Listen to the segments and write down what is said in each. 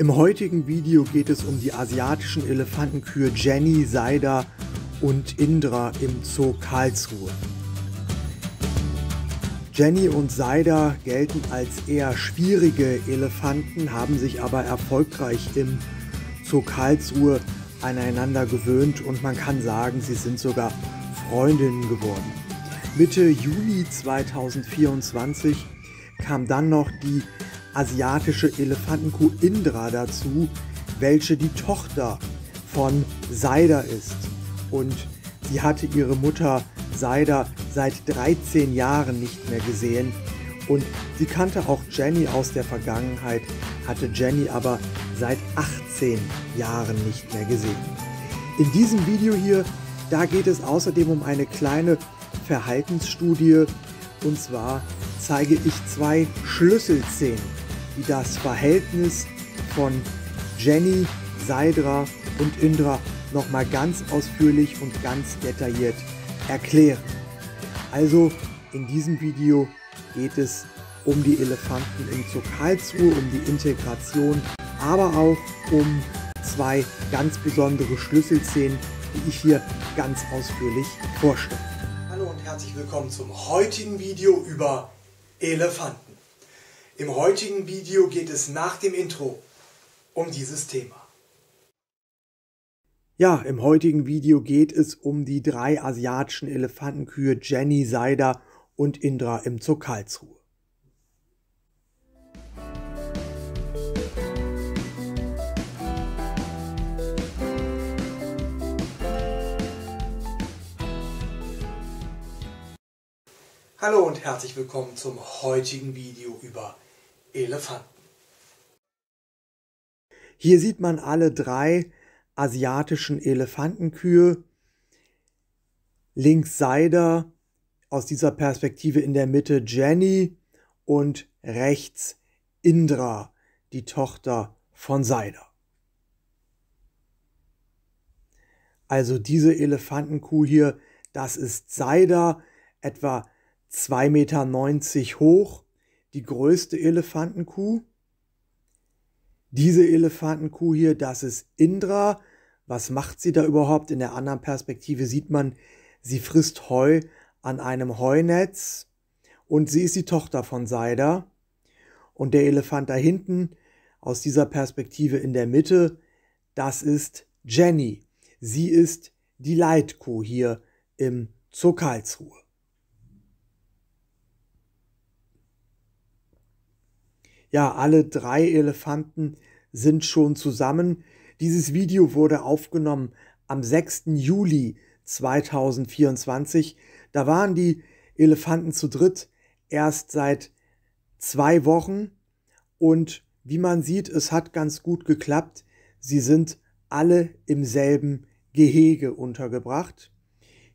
Im heutigen Video geht es um die asiatischen Elefantenkühe Jenny, Seida und Indra im Zoo Karlsruhe. Jenny und Seida gelten als eher schwierige Elefanten, haben sich aber erfolgreich im Zoo Karlsruhe aneinander gewöhnt und man kann sagen, sie sind sogar Freundinnen geworden. Mitte Juli 2024 kam dann noch die asiatische Elefantenkuh Indra dazu, welche die Tochter von Saida ist. Und sie hatte ihre Mutter Saida seit 13 Jahren nicht mehr gesehen. Und sie kannte auch Jenny aus der Vergangenheit, hatte Jenny aber seit 18 Jahren nicht mehr gesehen. In diesem Video hier, da geht es außerdem um eine kleine Verhaltensstudie. Und zwar zeige ich zwei Schlüsselszenen die das Verhältnis von Jenny, Seidra und Indra nochmal ganz ausführlich und ganz detailliert erklären. Also in diesem Video geht es um die Elefanten in Zoo Karlsruhe, um die Integration, aber auch um zwei ganz besondere Schlüsselszenen, die ich hier ganz ausführlich vorstelle. Hallo und herzlich willkommen zum heutigen Video über Elefanten. Im heutigen Video geht es nach dem Intro um dieses Thema. Ja, im heutigen Video geht es um die drei asiatischen Elefantenkühe Jenny, Seider und Indra im Zoo Karlsruhe. Hallo und herzlich willkommen zum heutigen Video über Elefanten. Hier sieht man alle drei asiatischen Elefantenkühe. Links Seider, aus dieser Perspektive in der Mitte Jenny und rechts Indra, die Tochter von Seider. Also diese Elefantenkuh hier, das ist Seider, etwa 2,90 Meter hoch die größte Elefantenkuh. Diese Elefantenkuh hier, das ist Indra. Was macht sie da überhaupt? In der anderen Perspektive sieht man, sie frisst Heu an einem Heunetz und sie ist die Tochter von Saida. Und der Elefant da hinten, aus dieser Perspektive in der Mitte, das ist Jenny. Sie ist die Leitkuh hier im zur Karlsruhe. Ja, alle drei Elefanten sind schon zusammen. Dieses Video wurde aufgenommen am 6. Juli 2024. Da waren die Elefanten zu dritt erst seit zwei Wochen und wie man sieht, es hat ganz gut geklappt. Sie sind alle im selben Gehege untergebracht.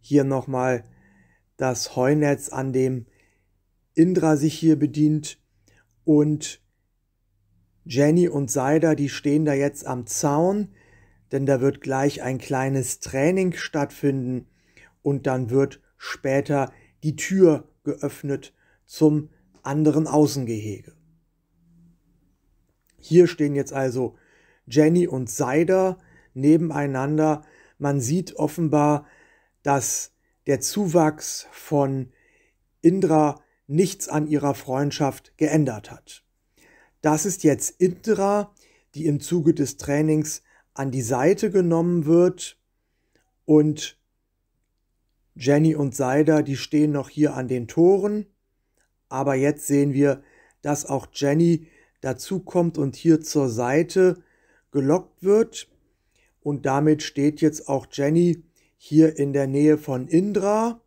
Hier nochmal das Heunetz, an dem Indra sich hier bedient und Jenny und Seider, die stehen da jetzt am Zaun, denn da wird gleich ein kleines Training stattfinden und dann wird später die Tür geöffnet zum anderen Außengehege. Hier stehen jetzt also Jenny und Seider nebeneinander. Man sieht offenbar, dass der Zuwachs von Indra nichts an ihrer Freundschaft geändert hat. Das ist jetzt Indra, die im Zuge des Trainings an die Seite genommen wird und Jenny und Seider, die stehen noch hier an den Toren, aber jetzt sehen wir, dass auch Jenny dazukommt und hier zur Seite gelockt wird und damit steht jetzt auch Jenny hier in der Nähe von Indra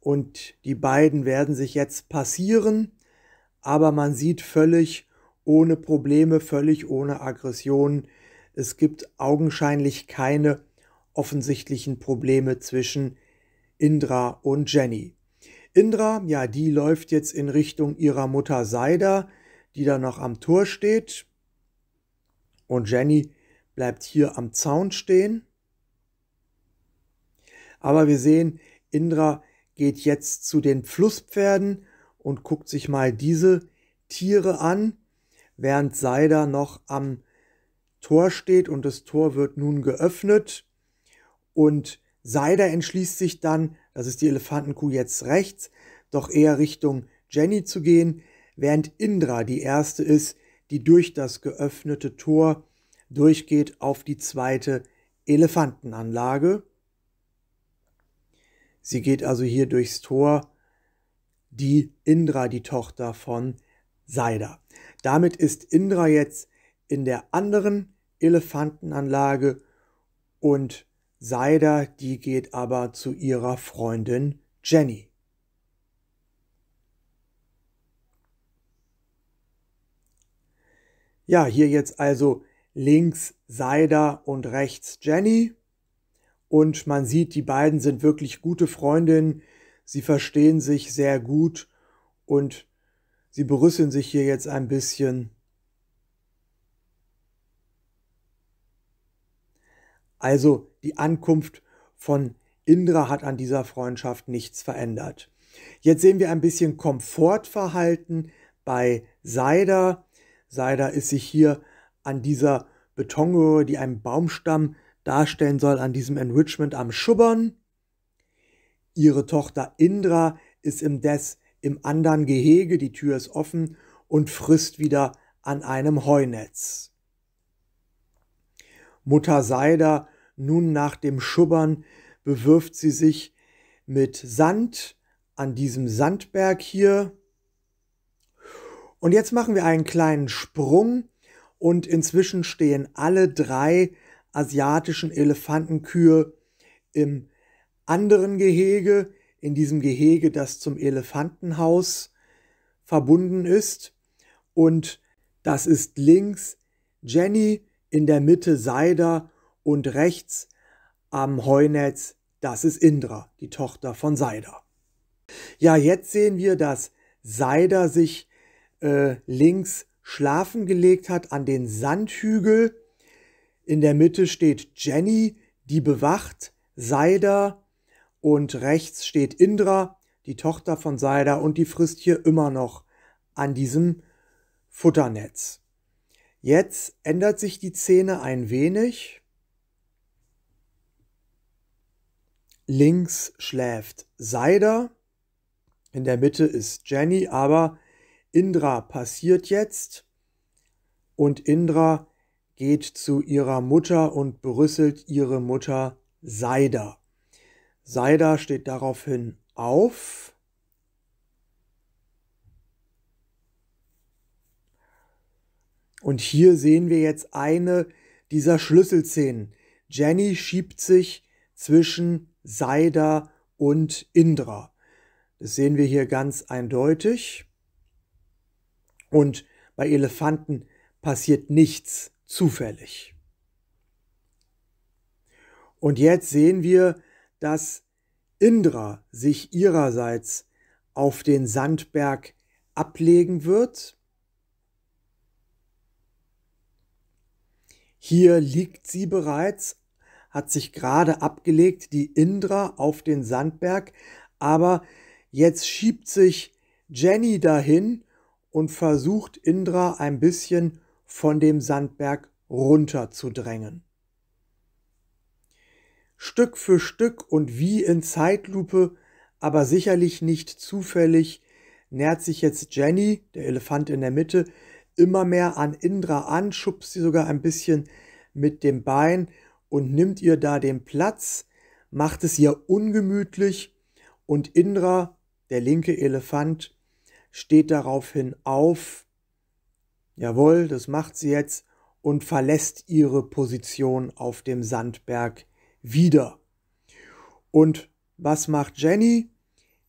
und die beiden werden sich jetzt passieren, aber man sieht völlig, ohne Probleme, völlig ohne Aggressionen. Es gibt augenscheinlich keine offensichtlichen Probleme zwischen Indra und Jenny. Indra, ja, die läuft jetzt in Richtung ihrer Mutter Saida, die da noch am Tor steht. Und Jenny bleibt hier am Zaun stehen. Aber wir sehen, Indra geht jetzt zu den Flusspferden und guckt sich mal diese Tiere an während Seider noch am Tor steht und das Tor wird nun geöffnet und Seider entschließt sich dann, das ist die Elefantenkuh jetzt rechts, doch eher Richtung Jenny zu gehen, während Indra die erste ist, die durch das geöffnete Tor durchgeht auf die zweite Elefantenanlage. Sie geht also hier durchs Tor, die Indra, die Tochter von Seida. Damit ist Indra jetzt in der anderen Elefantenanlage und Saida, die geht aber zu ihrer Freundin Jenny. Ja, hier jetzt also links Saida und rechts Jenny. Und man sieht, die beiden sind wirklich gute Freundinnen. Sie verstehen sich sehr gut und Sie berüsseln sich hier jetzt ein bisschen. Also die Ankunft von Indra hat an dieser Freundschaft nichts verändert. Jetzt sehen wir ein bisschen Komfortverhalten bei Seider. Seider ist sich hier an dieser Betonröhre, die einen Baumstamm darstellen soll, an diesem Enrichment am Schubbern. Ihre Tochter Indra ist im Des im anderen Gehege, die Tür ist offen und frisst wieder an einem Heunetz. Mutter Seider, nun nach dem Schubbern, bewirft sie sich mit Sand an diesem Sandberg hier. Und jetzt machen wir einen kleinen Sprung und inzwischen stehen alle drei asiatischen Elefantenkühe im anderen Gehege, in diesem Gehege, das zum Elefantenhaus verbunden ist. Und das ist links Jenny, in der Mitte Seider und rechts am Heunetz, das ist Indra, die Tochter von Seider. Ja, jetzt sehen wir, dass Seider sich äh, links schlafen gelegt hat an den Sandhügel. In der Mitte steht Jenny, die bewacht Seider und rechts steht Indra, die Tochter von Saida, und die frisst hier immer noch an diesem Futternetz. Jetzt ändert sich die Szene ein wenig. Links schläft Saida, in der Mitte ist Jenny, aber Indra passiert jetzt und Indra geht zu ihrer Mutter und berüsselt ihre Mutter Saida. Seida steht daraufhin auf Und hier sehen wir jetzt eine dieser Schlüsselszenen. Jenny schiebt sich zwischen Saida und Indra. Das sehen wir hier ganz eindeutig. Und bei Elefanten passiert nichts zufällig. Und jetzt sehen wir dass Indra sich ihrerseits auf den Sandberg ablegen wird. Hier liegt sie bereits, hat sich gerade abgelegt, die Indra auf den Sandberg, aber jetzt schiebt sich Jenny dahin und versucht Indra ein bisschen von dem Sandberg runterzudrängen. Stück für Stück und wie in Zeitlupe, aber sicherlich nicht zufällig, nähert sich jetzt Jenny, der Elefant in der Mitte, immer mehr an Indra an, schubst sie sogar ein bisschen mit dem Bein und nimmt ihr da den Platz, macht es ihr ungemütlich und Indra, der linke Elefant, steht daraufhin auf. Jawohl, das macht sie jetzt und verlässt ihre Position auf dem Sandberg wieder. Und was macht Jenny?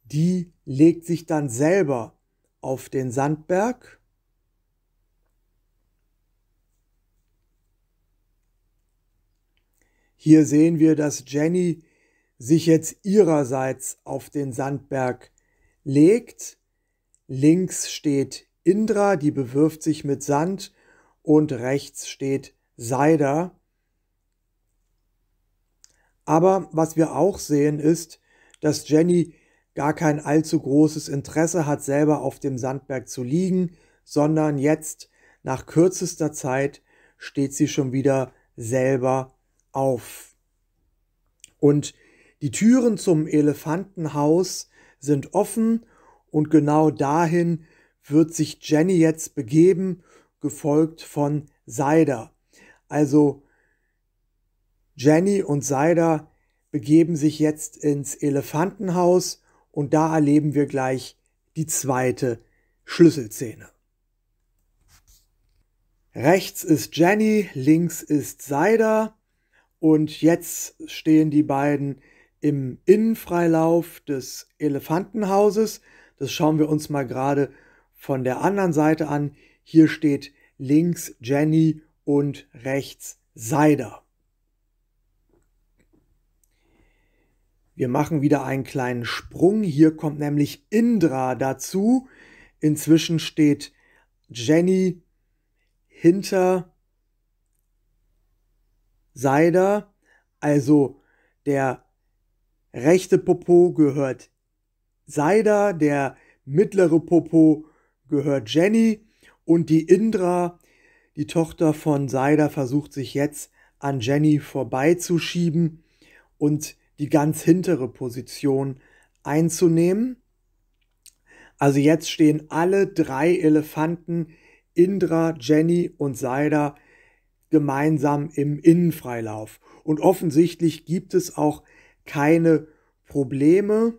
Die legt sich dann selber auf den Sandberg. Hier sehen wir, dass Jenny sich jetzt ihrerseits auf den Sandberg legt. Links steht Indra, die bewirft sich mit Sand und rechts steht Seida. Aber was wir auch sehen ist, dass Jenny gar kein allzu großes Interesse hat, selber auf dem Sandberg zu liegen, sondern jetzt nach kürzester Zeit steht sie schon wieder selber auf. Und die Türen zum Elefantenhaus sind offen und genau dahin wird sich Jenny jetzt begeben, gefolgt von Seider. Also Jenny und Saida begeben sich jetzt ins Elefantenhaus und da erleben wir gleich die zweite Schlüsselszene. Rechts ist Jenny, links ist Saida und jetzt stehen die beiden im Innenfreilauf des Elefantenhauses. Das schauen wir uns mal gerade von der anderen Seite an. Hier steht links Jenny und rechts Saida. Wir machen wieder einen kleinen Sprung. Hier kommt nämlich Indra dazu. Inzwischen steht Jenny hinter Seider. Also der rechte Popo gehört Seider, der mittlere Popo gehört Jenny und die Indra, die Tochter von Seider, versucht sich jetzt an Jenny vorbeizuschieben und die ganz hintere Position einzunehmen. Also jetzt stehen alle drei Elefanten, Indra, Jenny und Saida, gemeinsam im Innenfreilauf. Und offensichtlich gibt es auch keine Probleme.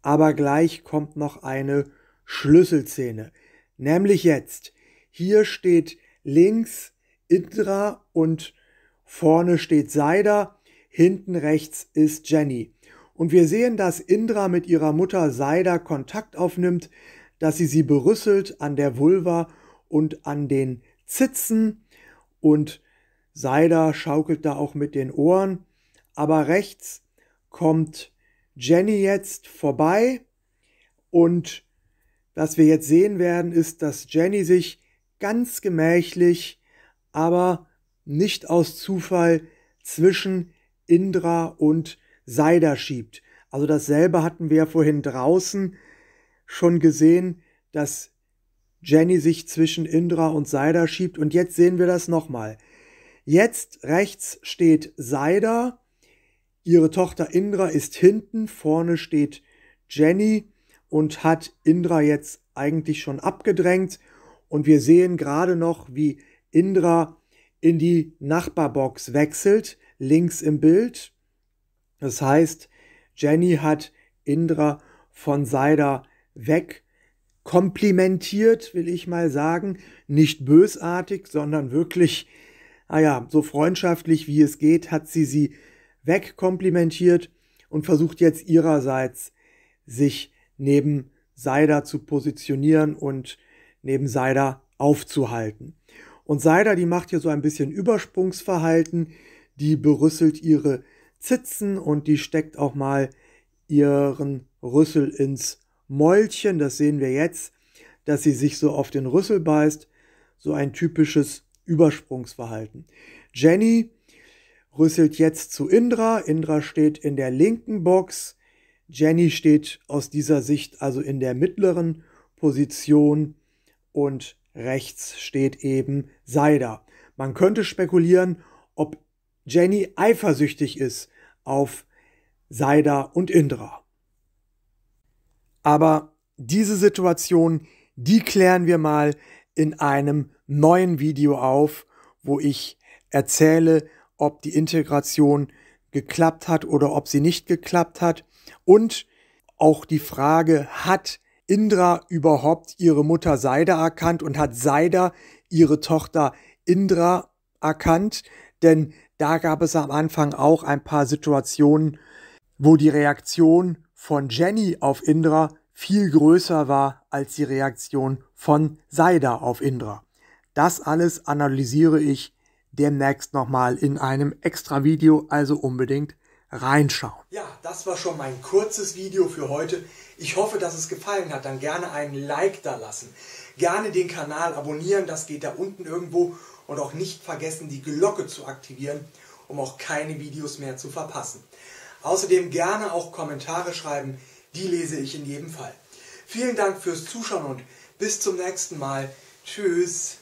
Aber gleich kommt noch eine Schlüsselszene. Nämlich jetzt. Hier steht links Indra und vorne steht Saida Hinten rechts ist Jenny. Und wir sehen, dass Indra mit ihrer Mutter Seida Kontakt aufnimmt, dass sie sie berüsselt an der Vulva und an den Zitzen. Und Seida schaukelt da auch mit den Ohren. Aber rechts kommt Jenny jetzt vorbei. Und was wir jetzt sehen werden, ist, dass Jenny sich ganz gemächlich, aber nicht aus Zufall zwischen Indra und Seider schiebt. Also dasselbe hatten wir ja vorhin draußen schon gesehen, dass Jenny sich zwischen Indra und Seider schiebt. Und jetzt sehen wir das nochmal. Jetzt rechts steht Seider, ihre Tochter Indra ist hinten, vorne steht Jenny und hat Indra jetzt eigentlich schon abgedrängt. Und wir sehen gerade noch, wie Indra in die Nachbarbox wechselt links im Bild. Das heißt, Jenny hat Indra von Seider weg komplimentiert, will ich mal sagen. Nicht bösartig, sondern wirklich, naja, so freundschaftlich wie es geht, hat sie sie wegkomplimentiert und versucht jetzt ihrerseits, sich neben Seider zu positionieren und neben Seider aufzuhalten. Und Seider, die macht hier so ein bisschen Übersprungsverhalten die berüsselt ihre Zitzen und die steckt auch mal ihren Rüssel ins Mäulchen. Das sehen wir jetzt, dass sie sich so auf den Rüssel beißt. So ein typisches Übersprungsverhalten. Jenny rüsselt jetzt zu Indra. Indra steht in der linken Box. Jenny steht aus dieser Sicht also in der mittleren Position und rechts steht eben Seida. Man könnte spekulieren, ob Jenny eifersüchtig ist auf Saida und Indra. Aber diese Situation, die klären wir mal in einem neuen Video auf, wo ich erzähle, ob die Integration geklappt hat oder ob sie nicht geklappt hat. Und auch die Frage, hat Indra überhaupt ihre Mutter Seida erkannt und hat Seida ihre Tochter Indra erkannt? Denn da gab es am Anfang auch ein paar Situationen, wo die Reaktion von Jenny auf Indra viel größer war als die Reaktion von Saida auf Indra. Das alles analysiere ich demnächst nochmal in einem extra Video, also unbedingt reinschauen. Ja, das war schon mein kurzes Video für heute. Ich hoffe, dass es gefallen hat. Dann gerne einen Like da lassen. Gerne den Kanal abonnieren, das geht da unten irgendwo und auch nicht vergessen, die Glocke zu aktivieren, um auch keine Videos mehr zu verpassen. Außerdem gerne auch Kommentare schreiben, die lese ich in jedem Fall. Vielen Dank fürs Zuschauen und bis zum nächsten Mal. Tschüss.